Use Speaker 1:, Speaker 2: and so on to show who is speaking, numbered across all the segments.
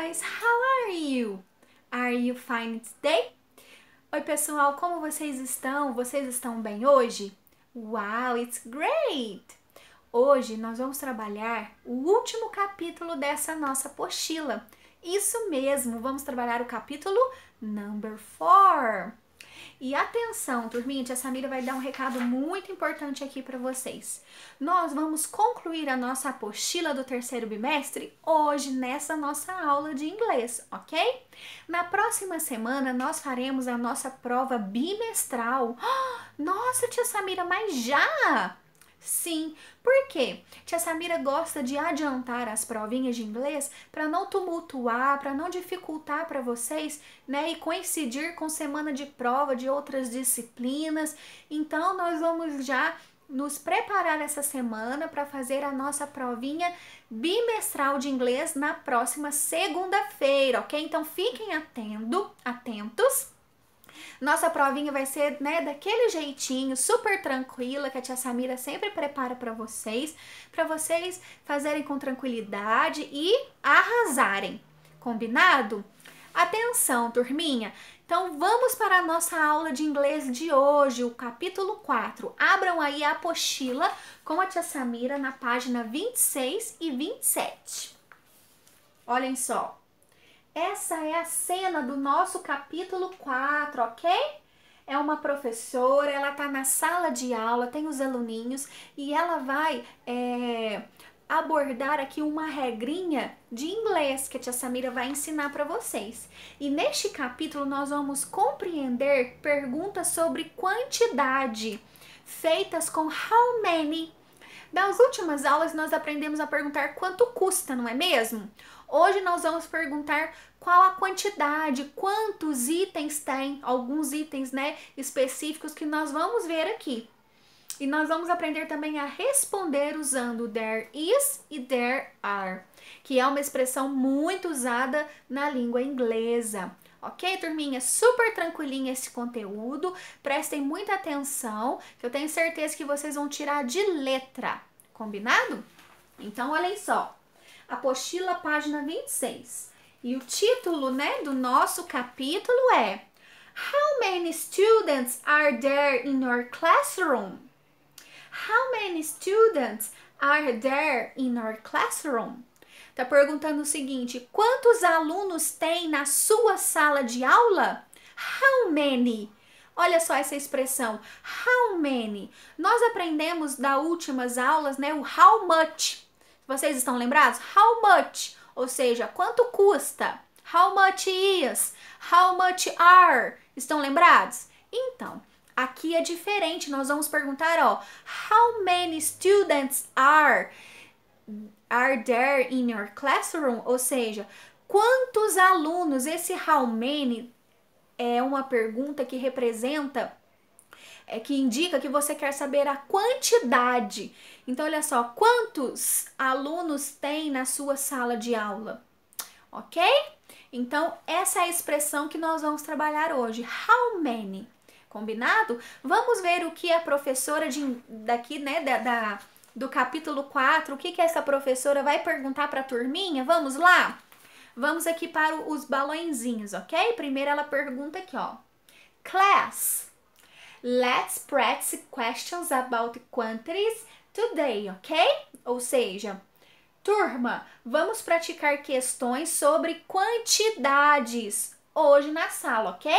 Speaker 1: guys, how are you? Are you fine today? Oi pessoal, como vocês estão? Vocês estão bem hoje? Wow, it's great! Hoje nós vamos trabalhar o último capítulo dessa nossa pochila. Isso mesmo, vamos trabalhar o capítulo number 4. E atenção, turminha, tia Samira vai dar um recado muito importante aqui para vocês. Nós vamos concluir a nossa apostila do terceiro bimestre hoje nessa nossa aula de inglês, ok? Na próxima semana nós faremos a nossa prova bimestral. Oh, nossa, tia Samira, mas já? Sim. Por quê? Tia Samira gosta de adiantar as provinhas de inglês para não tumultuar, para não dificultar para vocês, né? E coincidir com semana de prova de outras disciplinas. Então, nós vamos já nos preparar essa semana para fazer a nossa provinha bimestral de inglês na próxima segunda-feira, ok? Então fiquem atentos nossa provinha vai ser, né, daquele jeitinho, super tranquila que a tia Samira sempre prepara para vocês, para vocês fazerem com tranquilidade e arrasarem. Combinado? Atenção, turminha! Então vamos para a nossa aula de inglês de hoje, o capítulo 4. Abram aí a apostila com a tia Samira na página 26 e 27. Olhem só. Essa é a cena do nosso capítulo 4, ok? É uma professora, ela tá na sala de aula, tem os aluninhos e ela vai é, abordar aqui uma regrinha de inglês que a tia Samira vai ensinar para vocês. E neste capítulo nós vamos compreender perguntas sobre quantidade feitas com how many das últimas aulas, nós aprendemos a perguntar quanto custa, não é mesmo? Hoje nós vamos perguntar qual a quantidade, quantos itens tem, alguns itens né, específicos que nós vamos ver aqui. E nós vamos aprender também a responder usando there is e there are, que é uma expressão muito usada na língua inglesa. Ok, turminha? Super tranquilinho esse conteúdo. Prestem muita atenção, que eu tenho certeza que vocês vão tirar de letra. Combinado? Então, olhem só. Apostila, página 26. E o título, né, do nosso capítulo é How many students are there in your classroom? How many students are there in your classroom? Está perguntando o seguinte: quantos alunos tem na sua sala de aula? How many? Olha só essa expressão, how many. Nós aprendemos da últimas aulas, né, o how much. Vocês estão lembrados? How much, ou seja, quanto custa? How much is? How much are? Estão lembrados? Então, aqui é diferente. Nós vamos perguntar, ó, how many students are? are there in your classroom? Ou seja, quantos alunos? Esse how many é uma pergunta que representa é que indica que você quer saber a quantidade. Então, olha só, quantos alunos tem na sua sala de aula? Ok? Então, essa é a expressão que nós vamos trabalhar hoje. How many? Combinado? Vamos ver o que a professora de, daqui, né, da, da do capítulo 4, o que, que essa professora vai perguntar para a turminha? Vamos lá? Vamos aqui para os balõezinhos, ok? Primeiro ela pergunta aqui, ó. Class, let's practice questions about countries today, ok? Ou seja, turma, vamos praticar questões sobre quantidades hoje na sala, ok?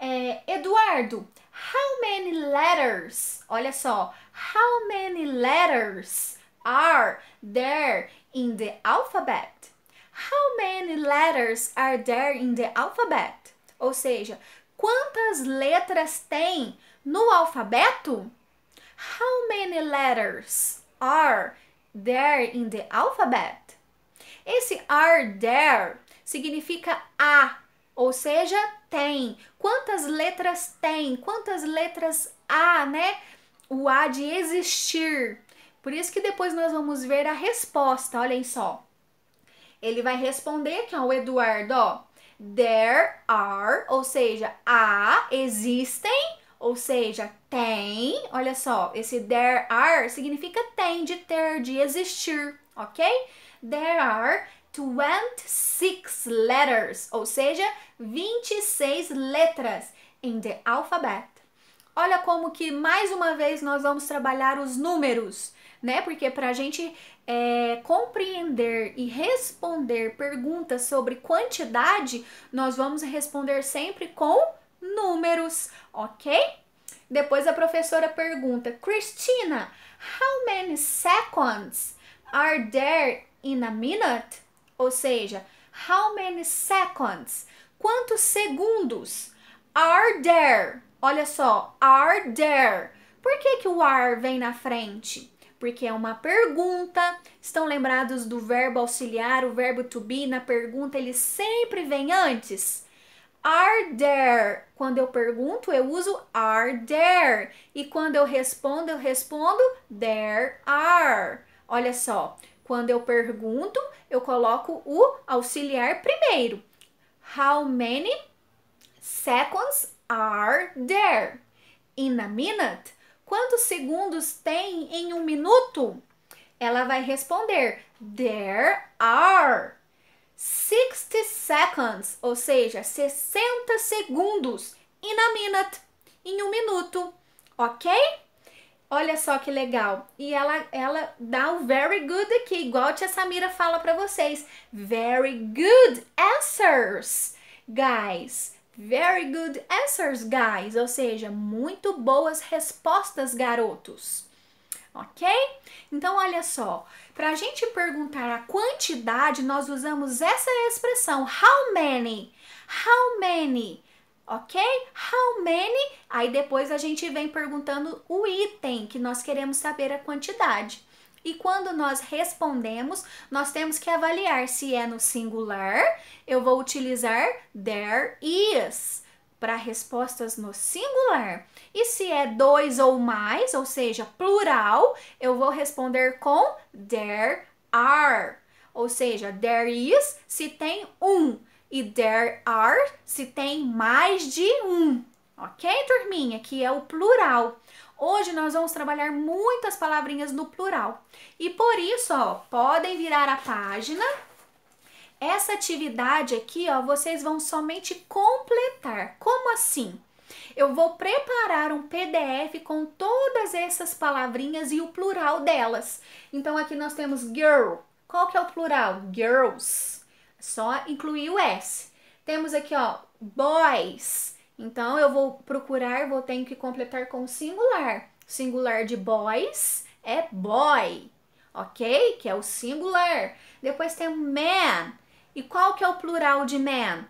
Speaker 1: É, Eduardo, How many letters? Olha só. How many letters are there in the alphabet? How many letters are there in the alphabet? Ou seja, quantas letras tem no alfabeto? How many letters are there in the alphabet? Esse are there significa a, ou seja, tem? Quantas letras tem? Quantas letras há, né? O A de existir. Por isso que depois nós vamos ver a resposta, olhem só. Ele vai responder aqui ao o Eduardo, ó. There are, ou seja, há, existem, ou seja, tem. Olha só, esse there are significa tem, de ter, de existir, ok? There are 26 letters, ou seja, 26 letras in the alphabet. Olha como que mais uma vez nós vamos trabalhar os números, né? Porque para a gente é, compreender e responder perguntas sobre quantidade, nós vamos responder sempre com números, ok? Depois a professora pergunta: Cristina, how many seconds are there in a minute? Ou seja, how many seconds? Quantos segundos are there? Olha só, are there? Por que, que o are vem na frente? Porque é uma pergunta. Estão lembrados do verbo auxiliar, o verbo to be? Na pergunta ele sempre vem antes. Are there? Quando eu pergunto, eu uso are there. E quando eu respondo, eu respondo there are. Olha só, quando eu pergunto, eu coloco o auxiliar primeiro. How many seconds are there in a minute? Quantos segundos tem em um minuto? Ela vai responder: There are 60 seconds, ou seja, 60 segundos in a minute, em um minuto, ok? Olha só que legal. E ela, ela dá o very good aqui, igual a tia Samira fala para vocês. Very good answers, guys. Very good answers, guys. Ou seja, muito boas respostas, garotos. Ok? Então, olha só. Para a gente perguntar a quantidade, nós usamos essa expressão, how many. How many? ok? How many? Aí depois a gente vem perguntando o item que nós queremos saber a quantidade. E quando nós respondemos, nós temos que avaliar se é no singular, eu vou utilizar there is para respostas no singular. E se é dois ou mais, ou seja, plural, eu vou responder com there are. Ou seja, there is se tem um e there are se tem mais de um. Ok, turminha? Que é o plural. Hoje nós vamos trabalhar muitas palavrinhas no plural. E por isso, ó, podem virar a página. Essa atividade aqui, ó, vocês vão somente completar. Como assim? Eu vou preparar um PDF com todas essas palavrinhas e o plural delas. Então aqui nós temos girl. Qual que é o plural? Girls. Só incluir o S. Temos aqui, ó, boys. Então, eu vou procurar, vou ter que completar com singular. Singular de boys é boy, ok? Que é o singular. Depois tem man. E qual que é o plural de man?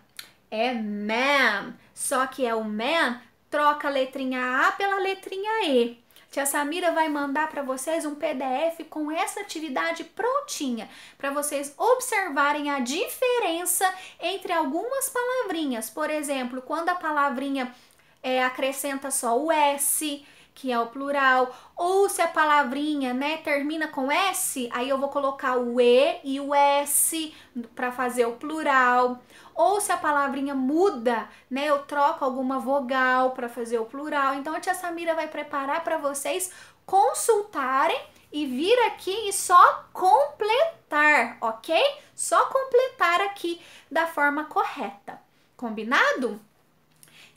Speaker 1: É man. Só que é o man, troca a letrinha A pela letrinha E. Tia Samira vai mandar para vocês um PDF com essa atividade prontinha para vocês observarem a diferença entre algumas palavrinhas. Por exemplo, quando a palavrinha é, acrescenta só o S, que é o plural, ou se a palavrinha, né, termina com S, aí eu vou colocar o E e o S para fazer o plural. Ou se a palavrinha muda, né, eu troco alguma vogal para fazer o plural. Então a tia Samira vai preparar para vocês consultarem e vir aqui e só completar, ok? Só completar aqui da forma correta. Combinado?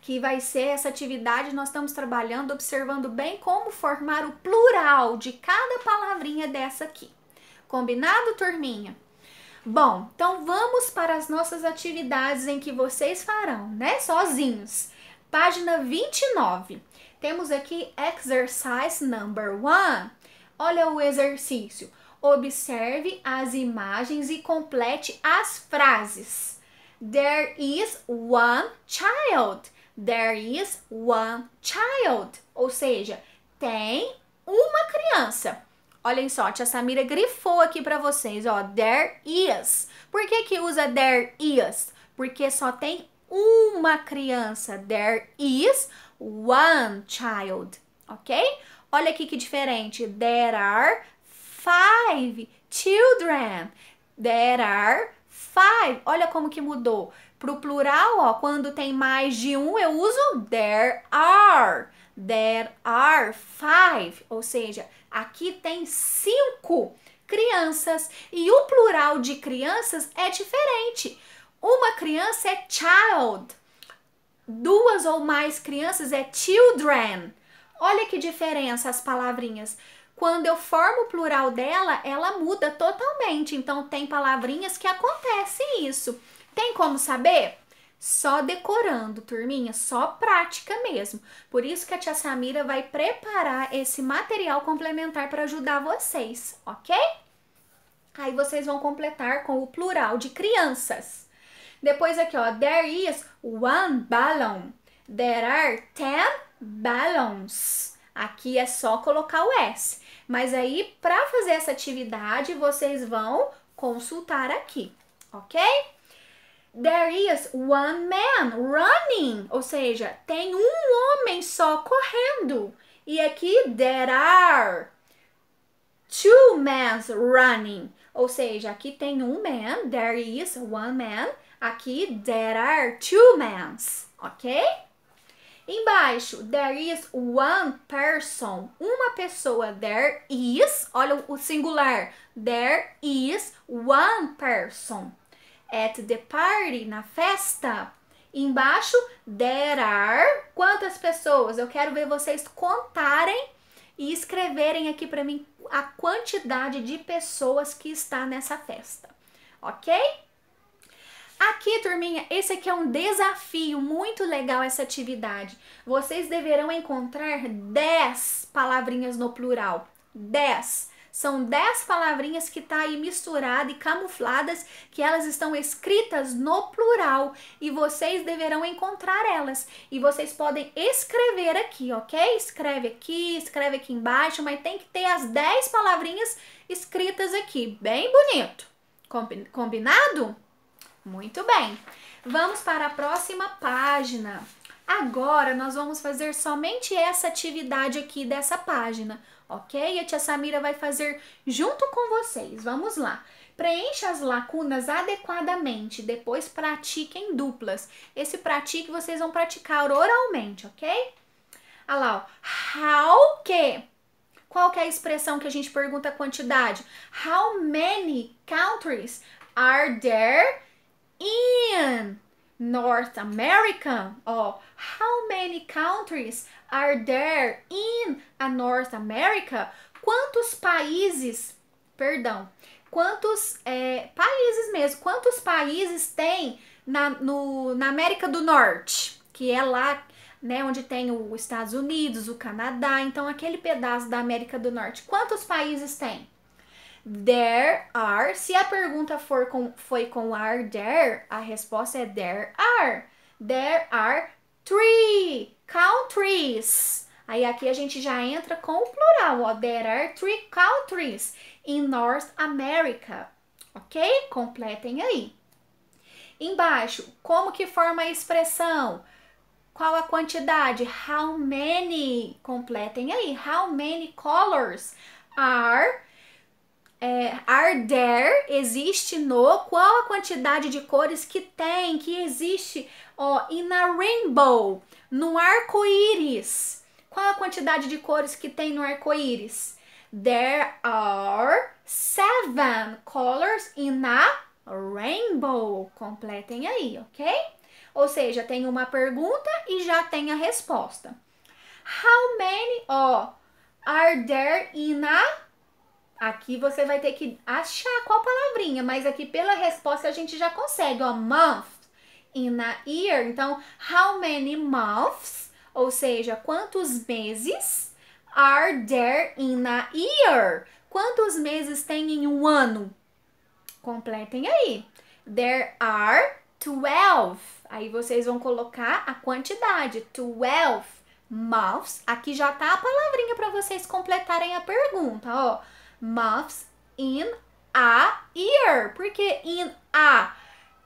Speaker 1: que vai ser essa atividade, nós estamos trabalhando, observando bem como formar o plural de cada palavrinha dessa aqui. Combinado, turminha? Bom, então vamos para as nossas atividades em que vocês farão, né? Sozinhos. Página 29. Temos aqui exercise number one. Olha o exercício. Observe as imagens e complete as frases. There is one child. There is one child. Ou seja, tem uma criança. Olhem só, a tia Samira grifou aqui para vocês, ó, there is. Por que que usa there is? Porque só tem uma criança. There is one child, ok? Olha aqui que diferente. There are five children. There are five. Olha como que mudou. Pro plural, ó, quando tem mais de um, eu uso there are. There are five. Ou seja, aqui tem cinco crianças. E o plural de crianças é diferente. Uma criança é child. Duas ou mais crianças é children. Olha que diferença as palavrinhas. Quando eu formo o plural dela, ela muda totalmente. Então, tem palavrinhas que acontece isso. Tem como saber? Só decorando, turminha, só prática mesmo. Por isso que a tia Samira vai preparar esse material complementar para ajudar vocês, ok? Aí vocês vão completar com o plural de crianças. Depois aqui, ó, there is one balloon. There are ten balloons. Aqui é só colocar o S. Mas aí, para fazer essa atividade, vocês vão consultar aqui, ok? There is one man running, ou seja, tem um homem só correndo. E aqui, there are two men running, ou seja, aqui tem um man, there is one man, aqui, there are two men, ok? Embaixo, there is one person, uma pessoa. There is, olha o singular. There is one person. At the party, na festa. Embaixo, there are quantas pessoas? Eu quero ver vocês contarem e escreverem aqui para mim a quantidade de pessoas que está nessa festa, ok? Aqui, turminha, esse aqui é um desafio muito legal essa atividade. Vocês deverão encontrar 10 palavrinhas no plural. 10. São 10 palavrinhas que tá aí misturada e camufladas, que elas estão escritas no plural e vocês deverão encontrar elas. E vocês podem escrever aqui, ok? Escreve aqui, escreve aqui embaixo, mas tem que ter as 10 palavrinhas escritas aqui, bem bonito. Combinado? Muito bem. Vamos para a próxima página. Agora nós vamos fazer somente essa atividade aqui dessa página, ok? A tia Samira vai fazer junto com vocês. Vamos lá. Preencha as lacunas adequadamente, depois em duplas. Esse pratique vocês vão praticar oralmente, ok? Olha lá, ó. How que? Qual que é a expressão que a gente pergunta a quantidade? How many countries are there In North America, oh, how many countries are there in a North America? Quantos países, perdão, quantos é, países mesmo, quantos países tem na, no, na América do Norte? Que é lá né, onde tem os Estados Unidos, o Canadá, então aquele pedaço da América do Norte. Quantos países tem? there are. Se a pergunta for com, foi com are there, a resposta é there are. There are three countries. Aí aqui a gente já entra com o plural, ó. There are three countries in North America. Ok? Completem aí. Embaixo, como que forma a expressão? Qual a quantidade? How many? Completem aí. How many colors are é, are there, existe no, qual a quantidade de cores que tem, que existe, ó, in a rainbow, no arco-íris. Qual a quantidade de cores que tem no arco-íris? There are seven colors in a rainbow. Completem aí, ok? Ou seja, tem uma pergunta e já tem a resposta. How many, ó, are there in a Aqui você vai ter que achar qual palavrinha, mas aqui pela resposta a gente já consegue, ó, month in a year. Então, how many months, ou seja, quantos meses are there in a year? Quantos meses tem em um ano? Completem aí. There are 12. Aí vocês vão colocar a quantidade, 12 months. Aqui já tá a palavrinha para vocês completarem a pergunta, ó muffs in a year. Porque in a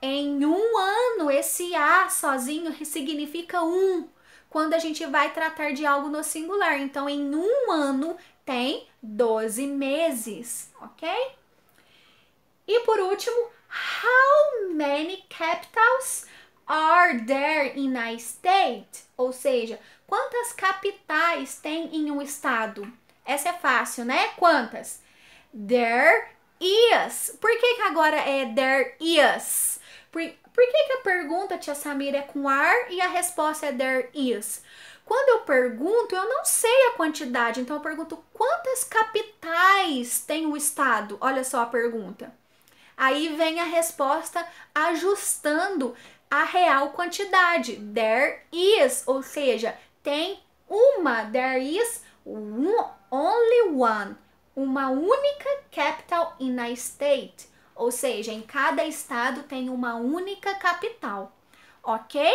Speaker 1: em um ano, esse a sozinho significa um. Quando a gente vai tratar de algo no singular. Então, em um ano tem 12 meses, ok? E por último, how many capitals are there in a state? Ou seja, quantas capitais tem em um estado? Essa é fácil, né? Quantas? their ears. Por que, que agora é their ears? Por, por que, que a pergunta, tia Samira, é com ar e a resposta é their ears? Quando eu pergunto, eu não sei a quantidade, então eu pergunto quantas capitais tem o estado? Olha só a pergunta. Aí vem a resposta ajustando a real quantidade. There is, ou seja, tem uma. There is one, only one uma única capital in a state, ou seja, em cada estado tem uma única capital, ok?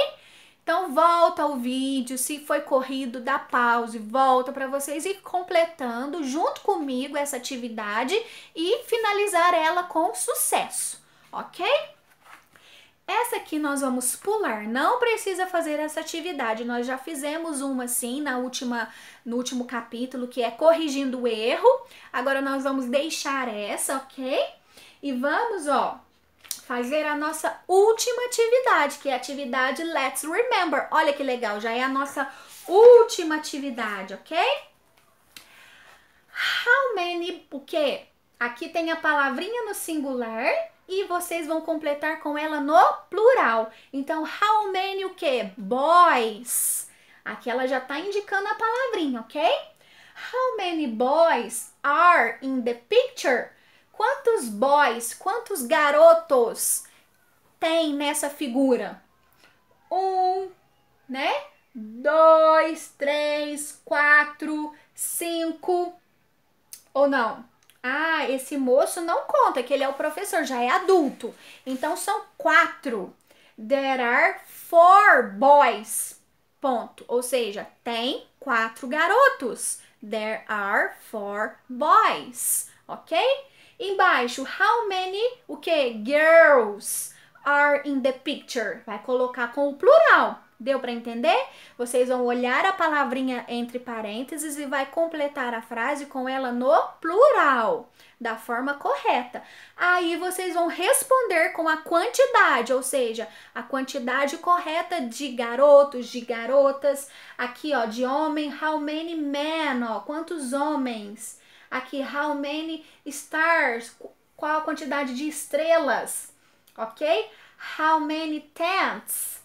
Speaker 1: Então volta ao vídeo, se foi corrido, dá pause, volta para vocês ir completando junto comigo essa atividade e finalizar ela com sucesso, ok? Essa aqui nós vamos pular, não precisa fazer essa atividade. Nós já fizemos uma assim na última, no último capítulo, que é corrigindo o erro. Agora nós vamos deixar essa, ok? E vamos, ó, fazer a nossa última atividade, que é a atividade Let's Remember. Olha que legal, já é a nossa última atividade, ok? How many, o quê? Aqui tem a palavrinha no singular e vocês vão completar com ela no plural. Então, how many o quê? Boys. Aqui ela já está indicando a palavrinha, ok? How many boys are in the picture? Quantos boys, quantos garotos tem nessa figura? Um, né? Dois, três, quatro, cinco. Ou não? Ah, esse moço não conta que ele é o professor, já é adulto. Então são quatro. There are four boys. Ponto. Ou seja, tem quatro garotos. There are four boys. Ok? Embaixo, how many, o que? Girls are in the picture. Vai colocar com o plural. Deu para entender? Vocês vão olhar a palavrinha entre parênteses e vai completar a frase com ela no plural, da forma correta. Aí vocês vão responder com a quantidade, ou seja, a quantidade correta de garotos, de garotas. Aqui, ó, de homem, how many men, ó, quantos homens. Aqui, how many stars, qual a quantidade de estrelas, ok? How many tents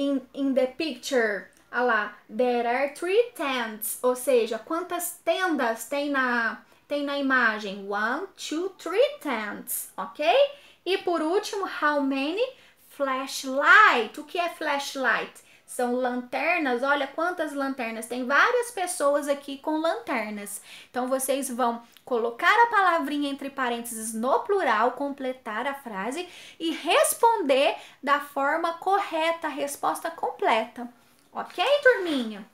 Speaker 1: in, in the picture, Olha lá, there are three tents, ou seja, quantas tendas tem na, tem na imagem? One, two, three tents, ok? E por último, how many? Flashlight. O que é flashlight? são lanternas. Olha quantas lanternas, tem várias pessoas aqui com lanternas. Então vocês vão colocar a palavrinha entre parênteses no plural, completar a frase e responder da forma correta, a resposta completa. Ok, turminha?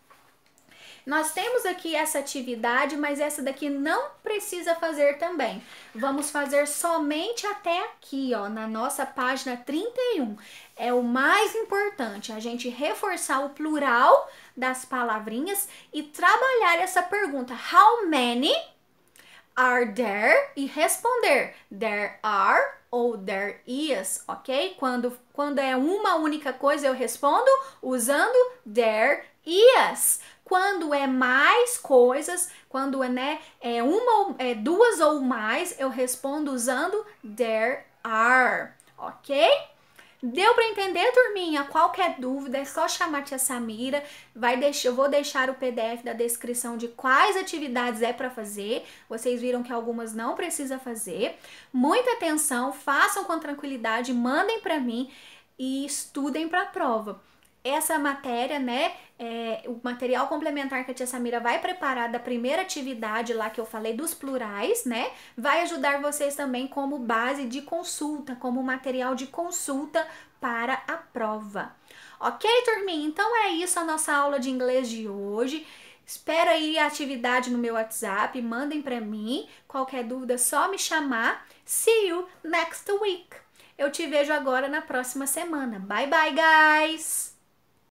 Speaker 1: Nós temos aqui essa atividade, mas essa daqui não precisa fazer também. Vamos fazer somente até aqui, ó, na nossa página 31. É o mais importante, a gente reforçar o plural das palavrinhas e trabalhar essa pergunta: How many are there? E responder: There are ou there is, ok? Quando, quando é uma única coisa, eu respondo usando there is. Quando é mais coisas, quando é, né, é uma, é duas ou mais, eu respondo usando there are, ok? Deu para entender, turminha? Qualquer é dúvida é só chamar a tia Samira. Vai deixar, eu vou deixar o PDF da descrição de quais atividades é para fazer. Vocês viram que algumas não precisa fazer. Muita atenção, façam com tranquilidade, mandem para mim e estudem para a prova essa matéria, né? É, o material complementar que a tia Samira vai preparar da primeira atividade lá que eu falei dos plurais, né? Vai ajudar vocês também como base de consulta, como material de consulta para a prova. Ok, turminha? Então é isso a nossa aula de inglês de hoje. Espero aí a atividade no meu WhatsApp, mandem para mim. Qualquer dúvida, é só me chamar. See you next week. Eu te vejo agora na próxima semana. Bye bye, guys!